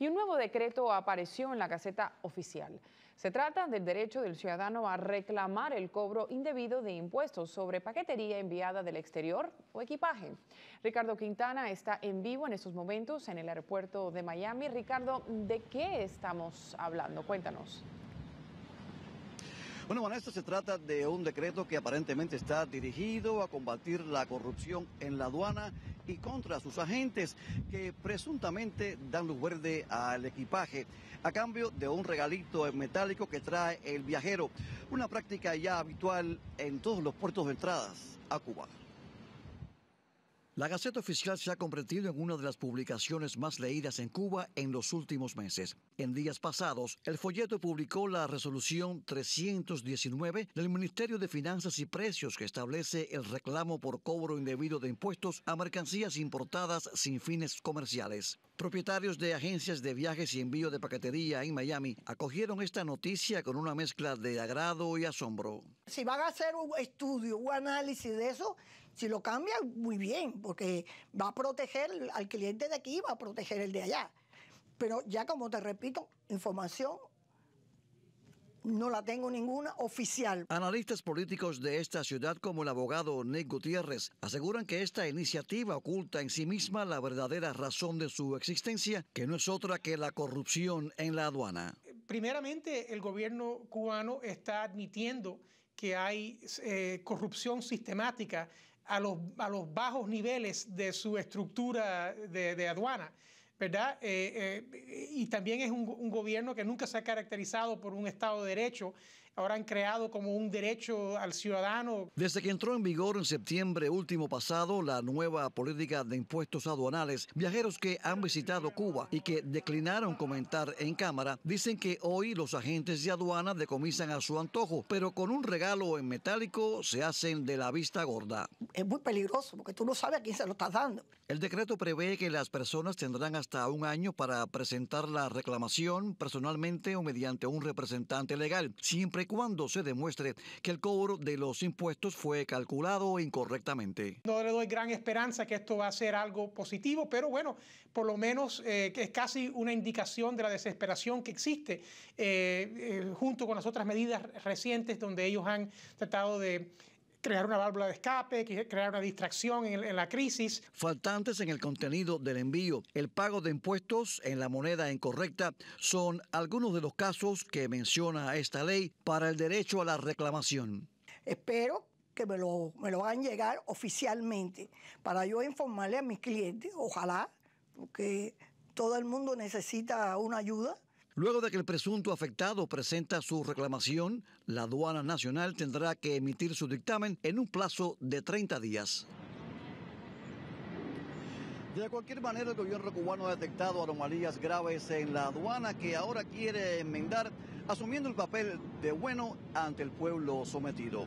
y un nuevo decreto apareció en la Gaceta Oficial. Se trata del derecho del ciudadano a reclamar el cobro indebido de impuestos sobre paquetería enviada del exterior o equipaje. Ricardo Quintana está en vivo en estos momentos en el aeropuerto de Miami. Ricardo, ¿de qué estamos hablando? Cuéntanos. Bueno, bueno, esto se trata de un decreto que aparentemente está dirigido a combatir la corrupción en la aduana y contra sus agentes que presuntamente dan luz verde al equipaje a cambio de un regalito metálico que trae el viajero, una práctica ya habitual en todos los puertos de entradas a Cuba. La Gaceta Oficial se ha convertido en una de las publicaciones más leídas en Cuba en los últimos meses. En días pasados, el folleto publicó la resolución 319 del Ministerio de Finanzas y Precios que establece el reclamo por cobro indebido de impuestos a mercancías importadas sin fines comerciales. Propietarios de agencias de viajes y envío de paquetería en Miami acogieron esta noticia con una mezcla de agrado y asombro. Si van a hacer un estudio, un análisis de eso, si lo cambian, muy bien, porque va a proteger al cliente de aquí, va a proteger el de allá. Pero ya como te repito, información no la tengo ninguna oficial. Analistas políticos de esta ciudad como el abogado Nick Gutiérrez aseguran que esta iniciativa oculta en sí misma la verdadera razón de su existencia, que no es otra que la corrupción en la aduana. Primeramente, el gobierno cubano está admitiendo que hay eh, corrupción sistemática a los, bajos niveles de su estructura de aduana. ¿verdad? Eh, eh, y también es un, gobierno que nunca se ha caracterizado por un Estado de Derecho ahora han creado como un derecho al ciudadano. Desde que entró en vigor en septiembre último pasado la nueva política de impuestos aduanales, viajeros que han visitado Cuba y que declinaron comentar en cámara, dicen que hoy los agentes de aduana decomisan a su antojo, pero con un regalo en metálico se hacen de la vista gorda. Es muy peligroso porque tú no sabes a quién se lo estás dando. El decreto prevé que las personas tendrán hasta un año para presentar la reclamación personalmente o mediante un representante legal, siempre cuando se demuestre que el cobro de los impuestos fue calculado incorrectamente. No le doy gran esperanza que esto va a ser algo positivo, pero bueno, por lo menos eh, es casi una indicación de la desesperación que existe eh, eh, junto con las otras medidas recientes donde ellos han tratado de crear una válvula de escape, crear una distracción en, la crisis. Faltantes en el contenido del envío, el pago de impuestos en la moneda incorrecta son algunos de los casos que menciona esta ley para el derecho a la reclamación. Espero que me lo, me lo hagan llegar oficialmente para yo informarle a mis clientes, ojalá, porque todo el mundo necesita una ayuda Luego de que el presunto afectado presenta su reclamación, la aduana nacional tendrá que emitir su dictamen en un plazo de 30 días. De cualquier manera, el gobierno cubano ha detectado anomalías graves en la aduana que ahora quiere enmendar, asumiendo el papel de bueno ante el pueblo sometido.